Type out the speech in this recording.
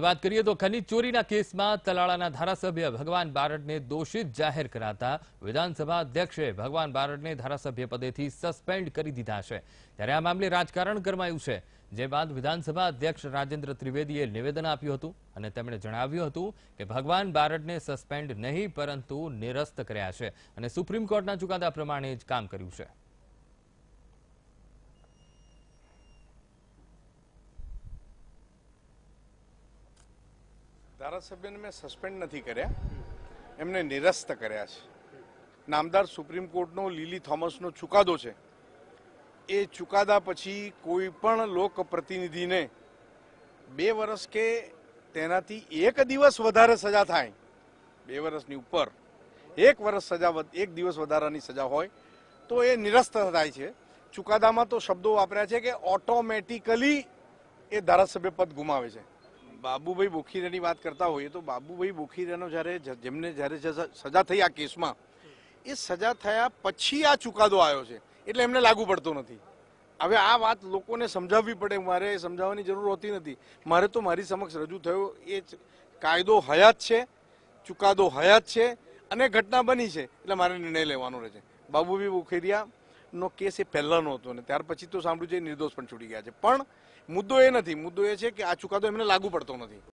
વાત કરીએ તો ખનીજ ચોરીના કેસમાં તલાળાના ધારાસભ્ય ભગવાન બારડને દોષિત જાહેર કરાતા વિધાનસભા અધ્યક્ષે ભગવાન બારડને ધારાસભ્ય પદેથી સસ્પેન્ડ કરી દીધા છે ત્યારે આ મામલે રાજકારણ ગરમાયું છે જે બાદ વિધાનસભા અધ્યક્ષ રાજેન્દ્ર ત્રિવેદીએ નિવેદન આપ્યું હતું અને તેમણે જણાવ્યું હતું કે ભગવાન બારડને સસ્પેન્ડ નહીં પરંતુ નિરસ્ત કર્યા છે અને સુપ્રીમ કોર્ટના ચુકાદા પ્રમાણે જ કામ કર્યું છે ધારાસભ્યને મેં સસ્પેન્ડ નથી કર્યા એમને નિરસ્ત કર્યા છે નામદાર સુપ્રીમ કોર્ટનો લીલી થોમસનો ચુકાદો છે એ ચુકાદા પછી કોઈ પણ લોકપ્રતિનિધિને બે વર્ષ કે તેનાથી એક દિવસ વધારે સજા થાય બે વર્ષની ઉપર એક વર્ષ સજા એક દિવસ વધારાની સજા હોય તો એ નિરસ્ત થાય છે ચુકાદામાં તો શબ્દો વાપર્યા છે કે ઓટોમેટિકલી એ ધારાસભ્ય પદ ગુમાવે છે બાબુભાઈ બોખીરેની વાત કરતા હોઈએ તો બાબુભાઈ બોખીરેનો જ્યારે જેમને જ્યારે સજા થઈ આ કેસમાં એ સજા થયા પછી આ ચુકાદો આવ્યો છે એટલે એમને લાગુ પડતો નથી હવે આ વાત લોકોને સમજાવવી પડે મારે સમજાવવાની જરૂર હોતી નથી મારે તો મારી સમક્ષ રજૂ થયો એ કાયદો હયાત છે ચુકાદો હયાત છે અને ઘટના બની છે એટલે મારે નિર્ણય લેવાનો રહે છે બાબુભાઈ બોખેરિયા નો કેસ એ પહેલાંનો હતો અને ત્યાર પછી તો સાંભળ્યું છે નિર્દોષ પણ છૂટી ગયા છે પણ મુદ્દો એ નથી મુદ્દો એ છે કે આ ચુકાદો એમને લાગુ પડતો નથી